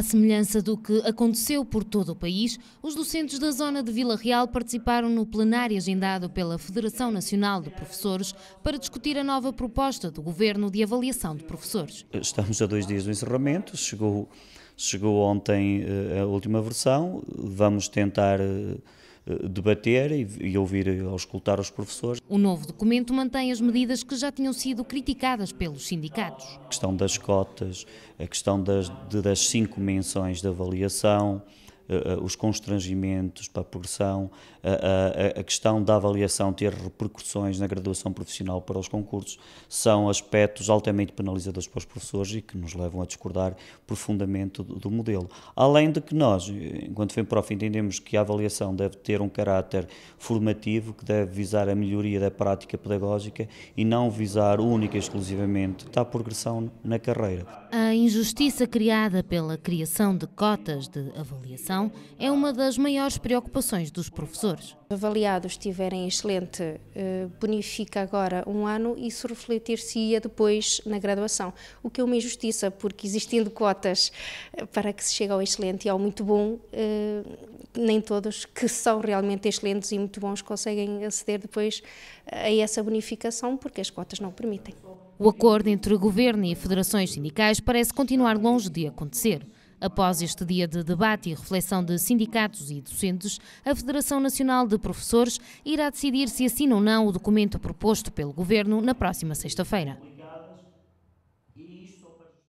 À semelhança do que aconteceu por todo o país, os docentes da zona de Vila Real participaram no plenário agendado pela Federação Nacional de Professores para discutir a nova proposta do Governo de avaliação de professores. Estamos a dois dias do encerramento, chegou, chegou ontem eh, a última versão, vamos tentar eh, eh, debater e, ouvir eh, ou escutar os professores. O novo documento mantém as medidas que já tinham sido criticadas pelos sindicatos. A questão das cotas, a questão das, das cinco menções de avaliação, uh, os constrangimentos para a progressão, eh, a, questão da avaliação ter repercussões na graduação profissional para os concursos, são aspectos altamente penalizadores para os professores e que nos levam a discordar profundamente do, do modelo. Além de que nós, enquanto FEMPROF, entendemos que a avaliação deve ter um caráter formativo que deve visar a melhoria da prática pedagógica e não visar única e exclusivamente a progressão na carreira. A injustiça criada pela criação de cotas de avaliação avaliação é uma das maiores preocupações dos professores. Avaliados tiverem excelente, eh, bonifica agora um ano e isso refletir-se-ia depois na graduação. O que é uma injustiça, porque existindo cotas eh, para que se chegue ao excelente e ao muito bom, eh, nem todos que são realmente excelentes e muito bons conseguem aceder depois a essa bonificação, porque as cotas não permitem. O acordo entre o governo e federações sindicais parece continuar longe de acontecer. Após este dia de debate e reflexão de sindicatos e docentes, a Federação Nacional de Professores irá decidir se assina ou não o documento proposto pelo Governo na próxima sexta-feira.